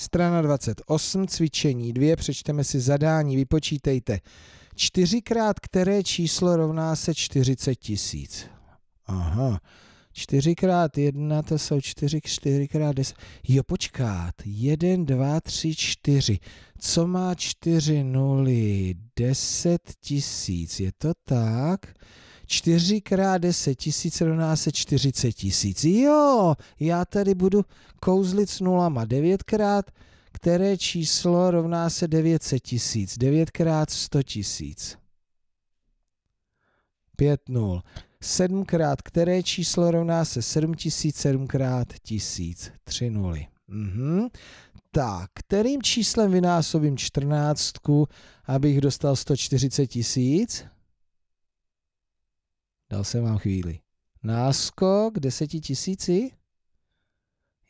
Strana 28, cvičení 2, přečteme si zadání, vypočítejte. Čtyřikrát které číslo rovná se 40 tisíc? Aha, čtyřikrát jedna, to jsou čtyři, čtyřikrát deset. Jo, počkat, jeden, dva, tři, čtyři. Co má čtyři nuly? Deset tisíc, je to tak? 4x 10 tisíc 40 tisíc. Jo, já tady budu kouzlit s nulama 9x, které číslo rovná se 900 tisíc. 9 krát 100 tisíc. 5 nul. 7 krát které číslo rovná se 7 tisíc. 7 krát tisíc. 3 nuly. Mhm. Tak, kterým číslem vynásobím 14, abych dostal 140 tisíc? Dal jsem vám chvíli. Náskok, deseti tisíci.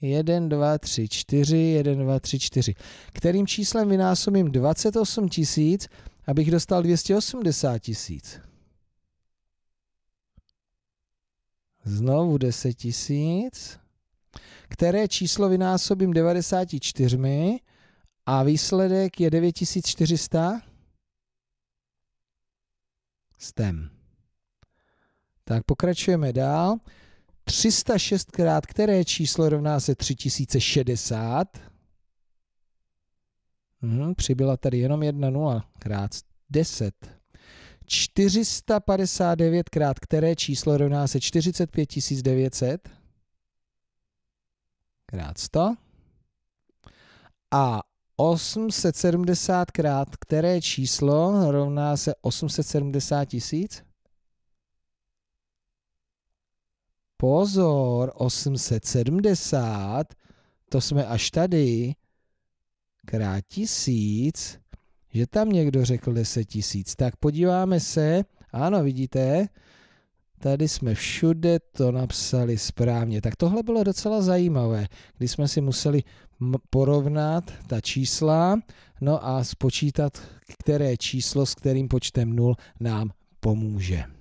1, 2, 3, 4, 1, 2, 3, 4. Kterým číslem vynásobím 28 tisíc, abych dostal 280 tisíc. Znovu 10 tisíc. Které číslo vynásobím 94 a výsledek je 9400? Stem. Tak pokračujeme dál. 306 krát které číslo rovná se 3060? Mhm, přibyla tady jenom jedna nula krát 10. 459 krát které číslo rovná se 45 900? Krát 100. A 870 krát které číslo rovná se 870 000? Pozor, 870, to jsme až tady, krát tisíc, že tam někdo řekl 10 tisíc. Tak podíváme se, ano, vidíte, tady jsme všude to napsali správně. Tak tohle bylo docela zajímavé, kdy jsme si museli porovnat ta čísla, no a spočítat, které číslo s kterým počtem nul nám pomůže.